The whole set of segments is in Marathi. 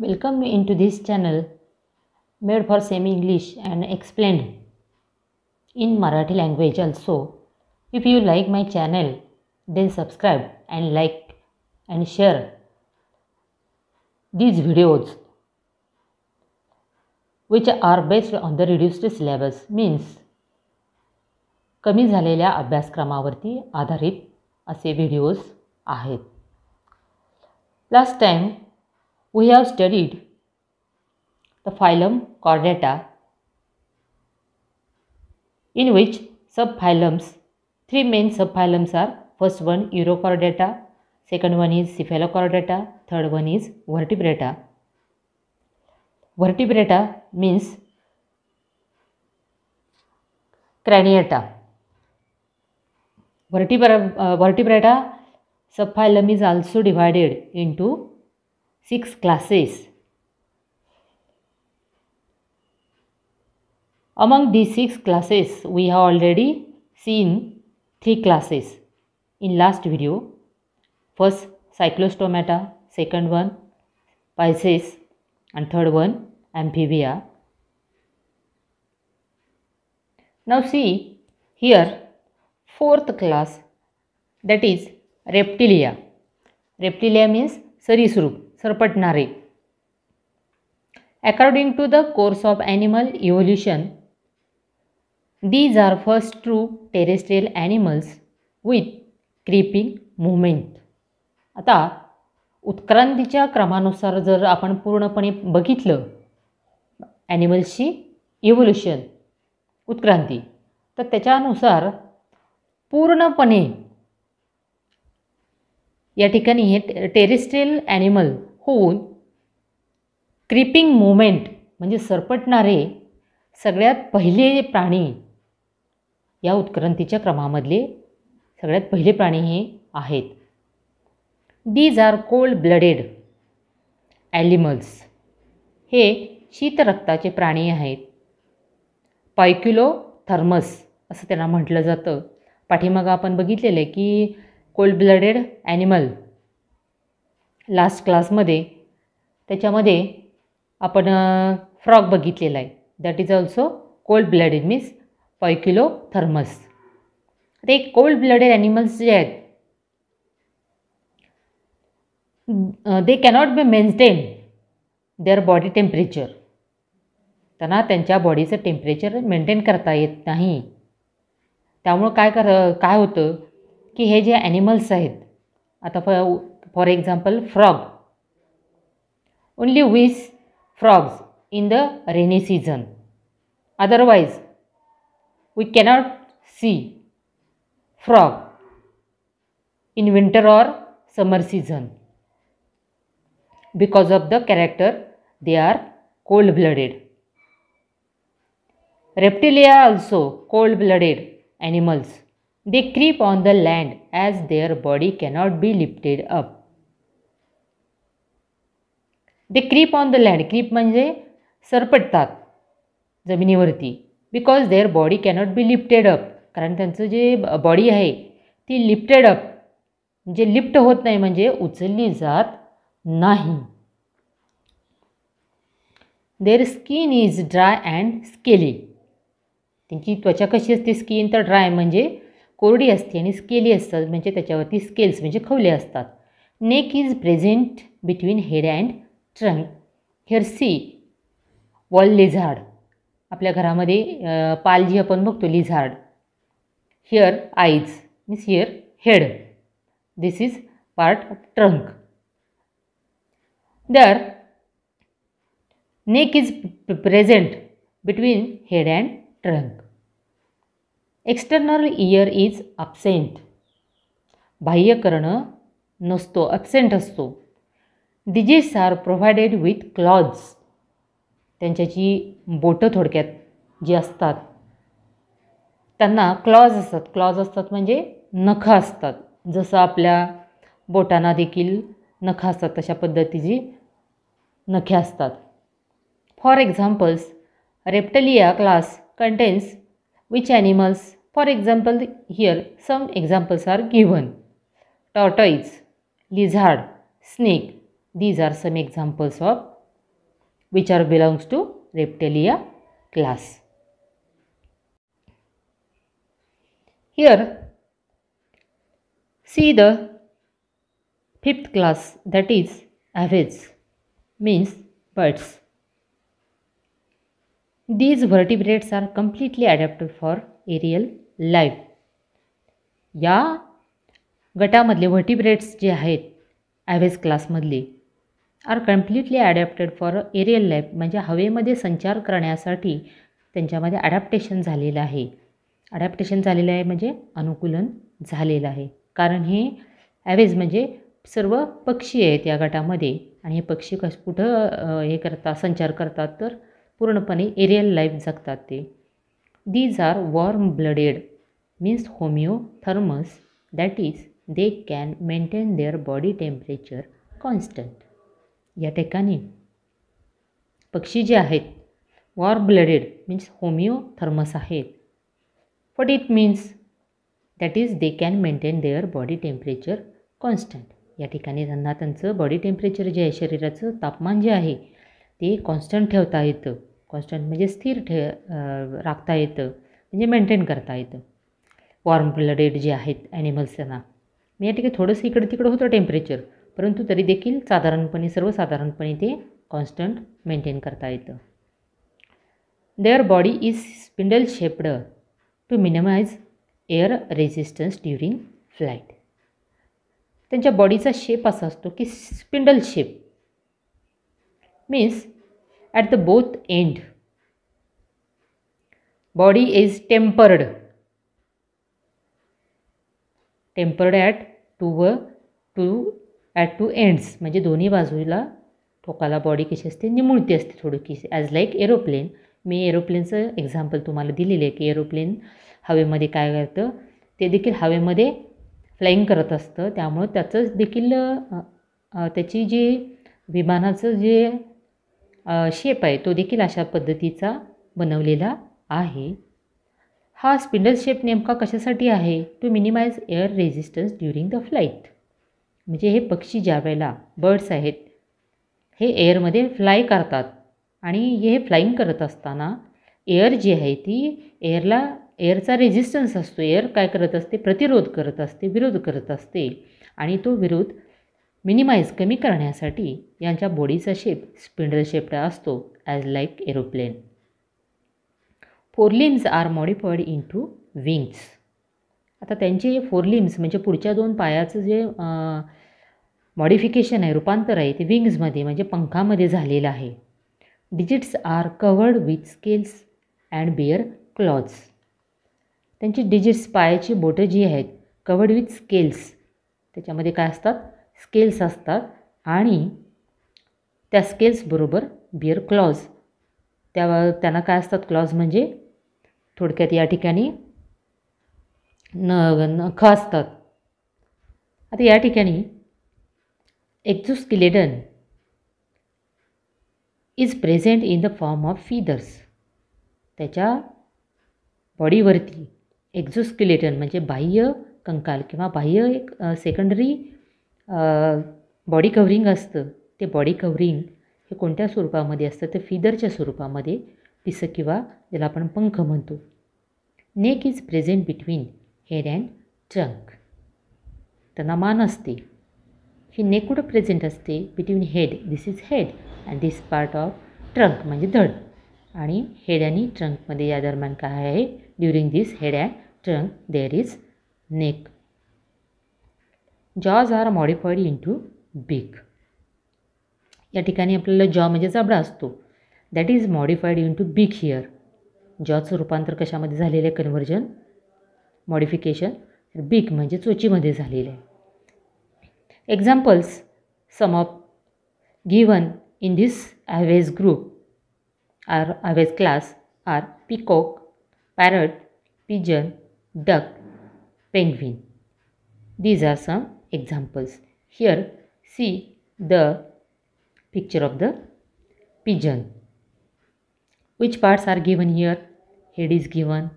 Welcome me into this channel made for semi English and explain in Marathi language also if you like my channel then subscribe and like and share these videos which are based on the reduced syllabus means कमी झालेल्या अभ्यासक्रमावरती आधारित असे व्हिडिओज आहेत last time we have studied the phylum Chordata in which subphylums, three main subphylums are first one Eurochordata, second one is Cephalochordata, third one is Vertebrata. Vertebrata means craniata. Vertebra, uh, vertebrata subphylum is also divided into six classes. Among these six classes, we have already seen three classes in last video. First, cyclostomata, second one, Pisces, and third one, amphibia. Now see here fourth class that is reptilia. Reptilia means Sarisurup. सरपटणारे according to the course of animal evolution these are first true terrestrial animals with creeping movement आता उत्क्रांतीच्या क्रमानुसार जर आपण पूर्णपणे बघितलं ॲनिमल्सची इव्होल्युशन उत्क्रांती तर त्याच्यानुसार पूर्णपणे या ठिकाणी हे टेरेस्ट्रियल ॲनिमल होऊन क्रिपिंग मुवमेंट म्हणजे सरपटणारे सगळ्यात पहिले प्राणी या उत्क्रांतीच्या क्रमामधले सगळ्यात पहिले प्राणी हे आहेत these are cold blooded animals हे शीतरक्ताचे प्राणी आहेत पायक्युलो थर्मस असं त्यांना म्हटलं जातं पाठीमागं आपण बघितलेलं आहे की कोल्ड ब्लडेड ॲनिमल लास्ट क्लासमध्ये त्याच्यामध्ये आपण फ्रॉक बघितलेला आहे that is also cold blooded means poikilothermous ते कोल्ड ब्लडेड ॲनिमल्स जे आहेत they cannot be maintain their body temperature त्यांना त्यांच्या बॉडीचं टेम्परेचर मेंटेन करता येत नाही त्यामुळं काय कर काय होतं की हे जे ॲनिमल्स आहेत आता प for example frog only with frogs in the rainy season otherwise we cannot see frog in winter or summer season because of the character they are cold blooded reptilia also cold blooded animals they creep on the land as their body cannot be lifted up they creep on the land creep म्हणजे सरपटतात जमिनीवरती because their body cannot be lifted up कारण त्यांचं जे बॉडी आहे ती लिफ्टेड अप म्हणजे लिफ्ट होत नाही म्हणजे उचलली जात नाही their skin is dry and scaly त्यांची त्वचा कशी असते स्किन तर ड्राय म्हणजे कोरडी असते आणि स्केली असतात म्हणजे त्याच्यावरती स्केल्स म्हणजे खवले असतात neck is present between head and trunk here see wall lizard आपल्या घरामध्ये पाल जी आपण बघतो lizard here eyes means here head this is part of trunk the neck is present between head and trunk external ear is absent बाह्य करणं नसतो अबसेंट असतो digits are provided with claws त्यांच्याची बोटं थोडक्यात जी असतात त्यांना क्लॉज असतात क्लॉज असतात म्हणजे नखा असतात जसं आपल्या बोटांना देखील नखा असतात तशा पद्धतीची नखे असतात for examples reptilia class contains which animals. For example, here some examples are given. Tortoise, lizard, snake. These are some examples of which are belongs to Reptilia class. Here, see the fifth class that is aves, means birds. These vertebrates are completely adapted for aerial life या गटामधले व्हर्टिब्रेट्स जे आहेत ॲव्हेज क्लासमधले are completely adapted for aerial life म्हणजे हवेमध्ये संचार करण्यासाठी त्यांच्यामध्ये ॲडॅप्टेशन झालेलं आहे ॲडॅप्टेशन झालेलं आहे म्हणजे अनुकूलन झालेलं आहे कारण हे ॲव्हेज म्हणजे सर्व पक्षी आहेत या गटामध्ये आणि हे पक्षी कस कुठं हे करतात संचार करतात तर पूर्णपणे एरियल लाईफ जगतात ते these are warm blooded means homeothermous that is they can maintain their body temperature constant या ठिकाणी पक्षी जे आहेत वॉर ब्लडेड मीन्स होमिओथर्मस आहेत what it means that is they can maintain their body temperature constant या ठिकाणी त्यांना त्यांचं बॉडी टेम्परेचर जे आहे शरीराचं तापमान जे आहे ते कॉन्स्टंट ठेवता येतं कॉन्स्टंट म्हणजे स्थिर ठे राखता येतं म्हणजे मेंटेन करता येतं वॉर्म ब्लडेड जे आहेत ॲनिमल्स त्यांना मी या ठिकाणी थोडंसं इकडं तिकडं होतं टेम्परेचर परंतु तरी देखील साधारणपणे सर्वसाधारणपणे ते कॉन्स्टंट मेंटेन करता येतं their body is spindle shaped to minimize air resistance during flight त्यांच्या बॉडीचा शेप असा असतो की spindle shape means at the both end body is tapered tapered at two व टू ॲट टू एंड्स म्हणजे दोन्ही बाजूला टोकाला बॉडी कशी असते निमुळती असते थोडी ॲज लाईक एरोप्लेन मी एरोप्लेनचं एक्झाम्पल तुम्हाला दिलेलं आहे की एरोप्लेन हवेमध्ये काय करतं ते देखील हवेमध्ये फ्लाईंग करत असतं त्यामुळं त्याचं देखील त्याची जी विमानाचं जे शेप आहे तो देखील अशा पद्धतीचा बनवलेला आहे हा स्पिंडल शेप नेमका कशासाठी आहे to minimize air resistance during the flight म्हणजे हे पक्षी ज्या वेळेला बर्ड्स आहेत हे एअरमध्ये फ्लाय करतात आणि हे फ्लाईंग करत असताना एअर जी आहे ती एअरला एअरचा रेजिस्टन्स असतो एअर काय करत असते प्रतिरोध करत असते विरोध करत असते आणि तो विरोध मिनिमाइज कमी करण्यासाठी यांच्या बॉडीचा शेप स्पिंडल शेपटा असतो as like aeroplane forelimbs are modified into wings आता त्यांचे फोरलिम्स म्हणजे पुढच्या दोन पायाचं जे मॉडिफिकेशन आहे रूपांतर आहे ते विंग्समध्ये म्हणजे पंखामध्ये झालेलं आहे digits are covered with scales and bear claws त्यांची डिजिट्स पायाची बोटं जी आहेत कवर्ड विथ स्केल्स त्याच्यामध्ये काय असतात स्केल्स असतात आणि त्या स्केल्सबरोबर बिअर क्लॉज त्या त्यांना काय असतात क्लॉज म्हणजे थोडक्यात या ठिकाणी न नख असतात आता या ठिकाणी exoskeleton is present in the form of feathers त्याच्या बॉडीवरती एक्झोस्किलेटन म्हणजे बाह्य कंकाल किंवा बाह्य एक सेकंडरी बॉडी कवरिंग असतं ते बॉडी कवरिंग हे कोणत्या स्वरूपामध्ये असतं तर फिदरच्या स्वरूपामध्ये पिसं किंवा ज्याला आपण पंख म्हणतो neck is present between head and trunk त्यांना मान असते ही नेक कुठं प्रेझेंट असते between head this is head and this part of trunk म्हणजे धड आणि हेड आणि ट्रंकमध्ये या दरम्यान काय आहे during this head and trunk there is neck jaws are modified into beak या ठिकाणी आपल्याला जॉ म्हणजे जबडा असतो that is modified into beak here जॉचं रूपांतर कशामध्ये झालेलं आहे कन्व्हर्जन मॉडिफिकेशन बिग म्हणजे चोचीमध्ये झालेलं आहे examples some of given in this aves group are aves class are peacock parrot pigeon duck penguin these are some examples. Here see the picture of the pigeon. Which parts are given here? Head is given,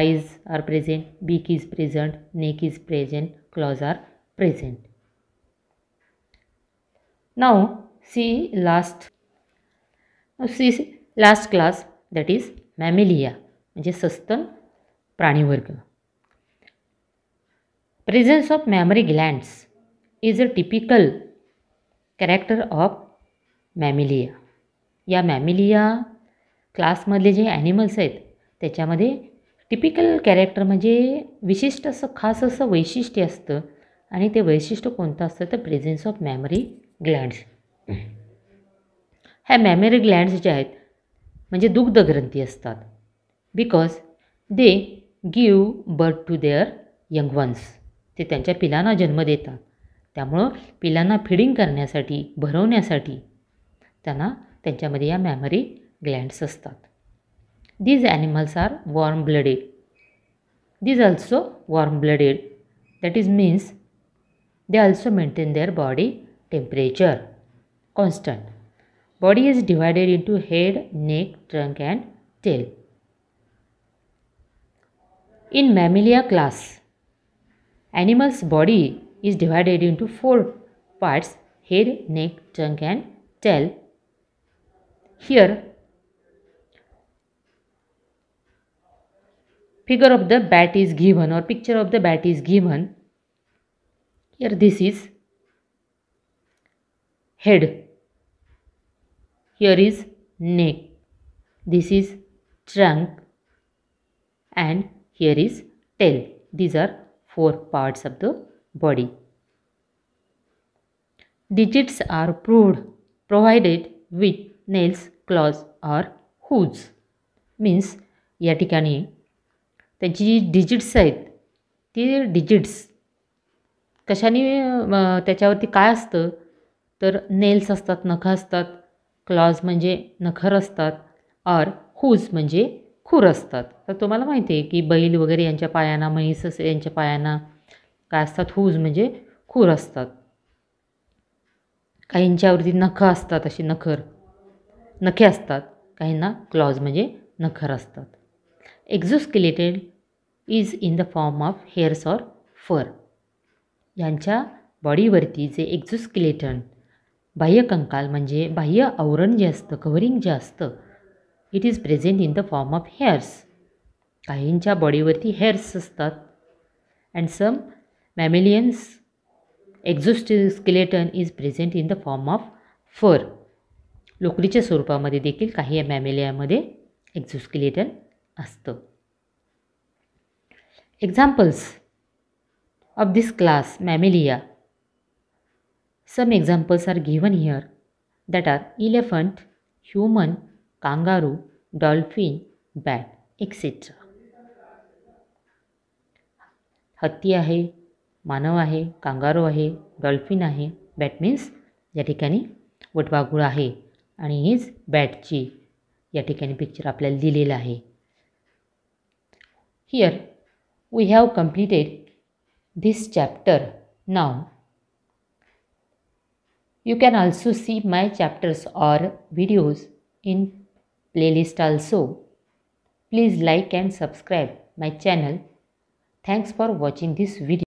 eyes are present, beak is present, neck is present, claws are present. Now see last now see last class that is mammalia म्हणजे सस्तन प्राणीवर्ग presence of mammary glands is a typical character of mammalia या मॅमिलिया क्लासमधले जे ॲनिमल्स आहेत त्याच्यामध्ये टिपिकल कॅरेक्टर म्हणजे विशिष्ट असं खास असं वैशिष्ट्य असतं आणि ते वैशिष्ट्य कोणतं असतं तर प्रेझेन्स ऑफ मॅमरी ग्लँड्स ह्या मॅमरी ग्लँड्स जे आहेत म्हणजे दुग्धग्रंथी असतात because they give birth to their young ones ते त्यांच्या पिलांना जन्म देतात त्यामुळं पिलांना फिडिंग करण्यासाठी भरवण्यासाठी त्यांना त्यांच्यामध्ये या मॅमरी ग्लँड्स असतात these animals are warm blooded these also warm blooded that is means they also maintain their body temperature constant body is divided into head neck trunk and tail in mammalia class Animal's body is divided into four parts head, neck, trunk and tail. Here figure of the bat is given or picture of the bat is given. Here this is head. Here is neck. This is trunk and here is tail. These are four parts of the body. Digits are proved provided with nails, claws or hooves. Means या ठिकाणी त्यांची जी डिजिट्स आहेत ती डिजिट्स कशाने त्याच्यावरती काय असतं तर नेल्स असतात नखं असतात क्लॉज म्हणजे नखर असतात और हूज म्हणजे खूर असतात तर तुम्हाला माहिती आहे की बैल वगैरे यांच्या पायांना म्हैस असे यांच्या पायांना काय असतात हूज म्हणजे खूर असतात काहींच्यावरती नख असतात अशी नखर नखे असतात काहींना क्लॉज म्हणजे नखर असतात exoskeleton is in the form of hairs or fur यांच्या बॉडीवरती जे एक्झोस्केलेटन कंकाल म्हणजे बाह्य आवरण जे असतं कवरिंग जे असतं it is present in the form of hairs काहींच्या बॉडीवरती हेअर्स असतात and some mammalians exoskeleton is present in the form of fur लोकरीच्या स्वरूपामध्ये देखील काही मॅमेलियामध्ये एक्झोस्किलेटन असतं examples of this class mammalia some examples are given here that are elephant human kangaroo dolphin bat etcetera हत्ती आहे मानव आहे कांगारू आहे डॉल्फिन आहे बॅट मीन्स या ठिकाणी वटवाघूळ आहे आणि हीच बॅटची या ठिकाणी पिक्चर आपल्याला दिलेलं आहे here we have completed this chapter now you can also see my chapters or videos in playlist also. Please like and subscribe my channel. Thanks for watching this video.